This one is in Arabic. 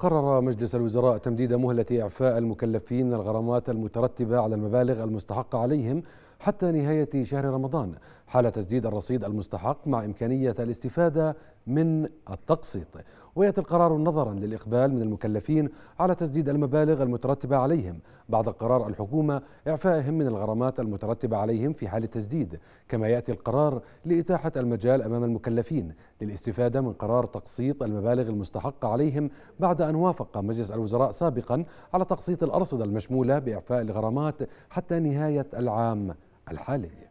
قرر مجلس الوزراء تمديد مهلة إعفاء المكلفين من الغرامات المترتبة على المبالغ المستحقة عليهم حتى نهاية شهر رمضان حال تسديد الرصيد المستحق مع إمكانية الاستفادة من التقسيط ويأتي القرار نظرا للإقبال من المكلفين على تسديد المبالغ المترتبة عليهم بعد قرار الحكومة إعفائهم من الغرامات المترتبة عليهم في حال التسديد كما يأتي القرار لإتاحة المجال أمام المكلفين للاستفادة من قرار تقسيط المبالغ المستحقة عليهم بعد أن وافق مجلس الوزراء سابقا على تقسيط الأرصدة المشمولة بإعفاء الغرامات حتى نهاية العام الحالي